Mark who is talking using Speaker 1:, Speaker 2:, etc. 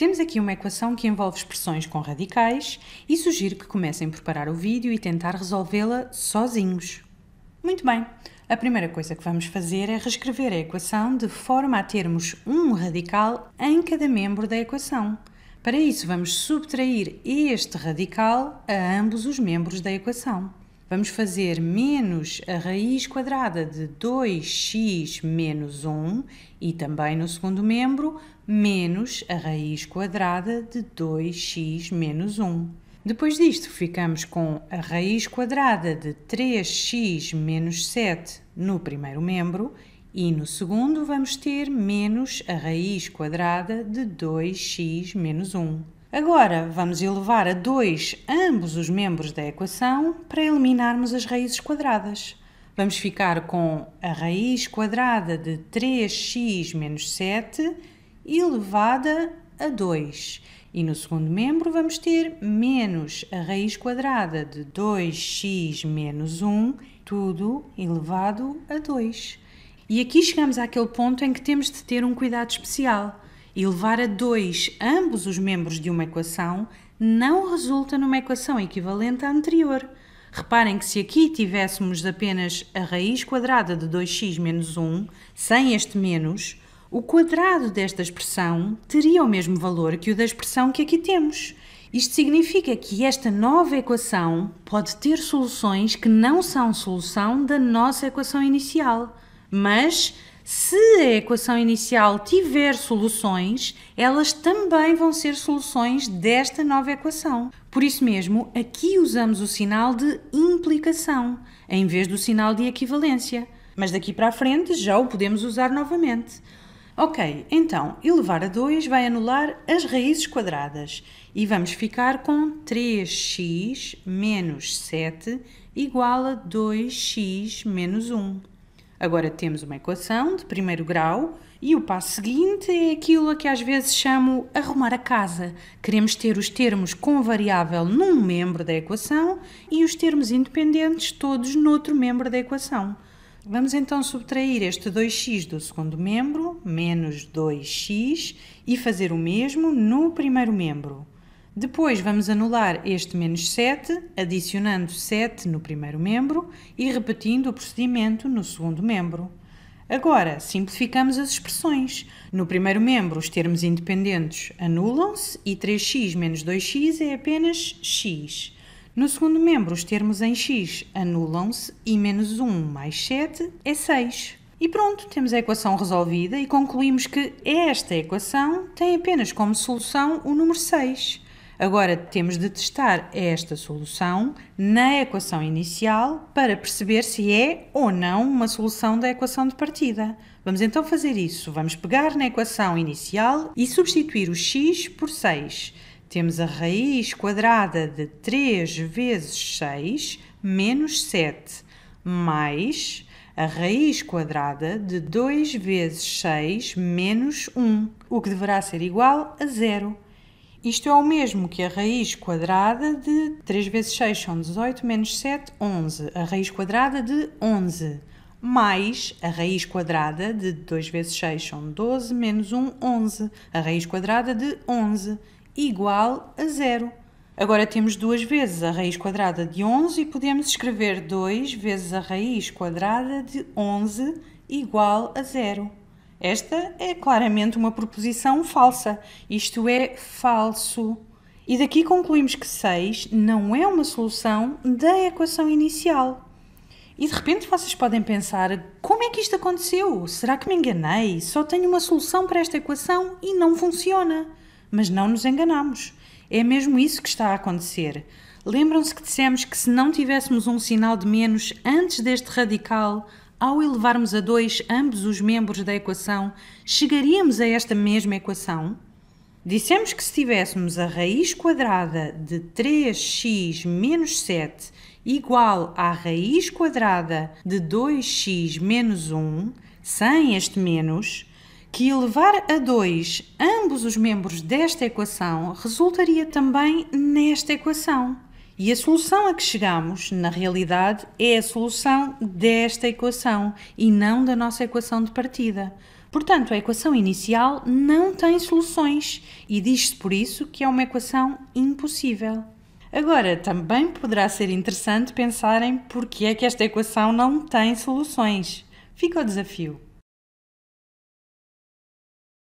Speaker 1: Temos aqui uma equação que envolve expressões com radicais e sugiro que comecem por parar o vídeo e tentar resolvê-la sozinhos. Muito bem, a primeira coisa que vamos fazer é reescrever a equação de forma a termos um radical em cada membro da equação. Para isso, vamos subtrair este radical a ambos os membros da equação. Vamos fazer menos a raiz quadrada de 2x menos 1 e também no segundo membro, menos a raiz quadrada de 2x menos 1. Depois disto, ficamos com a raiz quadrada de 3x menos 7 no primeiro membro e no segundo vamos ter menos a raiz quadrada de 2x menos 1. Agora, vamos elevar a 2 ambos os membros da equação para eliminarmos as raízes quadradas. Vamos ficar com a raiz quadrada de 3x menos 7 elevada a 2. E no segundo membro vamos ter menos a raiz quadrada de 2x menos 1, tudo elevado a 2. E aqui chegamos àquele ponto em que temos de ter um cuidado especial Elevar a 2 ambos os membros de uma equação não resulta numa equação equivalente à anterior. Reparem que se aqui tivéssemos apenas a raiz quadrada de 2x menos 1, sem este menos, o quadrado desta expressão teria o mesmo valor que o da expressão que aqui temos. Isto significa que esta nova equação pode ter soluções que não são solução da nossa equação inicial, mas se a equação inicial tiver soluções, elas também vão ser soluções desta nova equação. Por isso mesmo, aqui usamos o sinal de implicação, em vez do sinal de equivalência. Mas daqui para a frente já o podemos usar novamente. Ok, então, elevar a 2 vai anular as raízes quadradas e vamos ficar com 3x menos 7 igual a 2x menos 1. Agora temos uma equação de primeiro grau e o passo seguinte é aquilo a que às vezes chamo arrumar a casa. Queremos ter os termos com variável num membro da equação e os termos independentes todos noutro membro da equação. Vamos então subtrair este 2x do segundo membro, menos 2x, e fazer o mesmo no primeiro membro. Depois vamos anular este menos 7, adicionando 7 no primeiro membro e repetindo o procedimento no segundo membro. Agora, simplificamos as expressões. No primeiro membro, os termos independentes anulam-se e 3x menos 2x é apenas x. No segundo membro, os termos em x anulam-se e menos 1 mais 7 é 6. E pronto, temos a equação resolvida e concluímos que esta equação tem apenas como solução o número 6. Agora temos de testar esta solução na equação inicial para perceber se é ou não uma solução da equação de partida. Vamos então fazer isso. Vamos pegar na equação inicial e substituir o x por 6. Temos a raiz quadrada de 3 vezes 6 menos 7, mais a raiz quadrada de 2 vezes 6 menos 1, o que deverá ser igual a zero. Isto é o mesmo que a raiz quadrada de 3 vezes 6 são 18, menos 7, 11. A raiz quadrada de 11 mais a raiz quadrada de 2 vezes 6 são 12, menos 1, 11. A raiz quadrada de 11 igual a zero. Agora temos duas vezes a raiz quadrada de 11 e podemos escrever 2 vezes a raiz quadrada de 11 igual a zero. Esta é claramente uma proposição falsa, isto é, falso. E daqui concluímos que 6 não é uma solução da equação inicial. E de repente vocês podem pensar: como é que isto aconteceu? Será que me enganei? Só tenho uma solução para esta equação e não funciona. Mas não nos enganamos. É mesmo isso que está a acontecer. Lembram-se que dissemos que se não tivéssemos um sinal de menos antes deste radical, ao elevarmos a 2 ambos os membros da equação, chegaríamos a esta mesma equação? Dissemos que se tivéssemos a raiz quadrada de 3x menos 7 igual à raiz quadrada de 2x menos 1, sem este menos, que elevar a 2 ambos os membros desta equação resultaria também nesta equação. E a solução a que chegamos, na realidade, é a solução desta equação e não da nossa equação de partida. Portanto, a equação inicial não tem soluções e diz-se por isso que é uma equação impossível. Agora, também poderá ser interessante pensarem porque é que esta equação não tem soluções. Fica o desafio.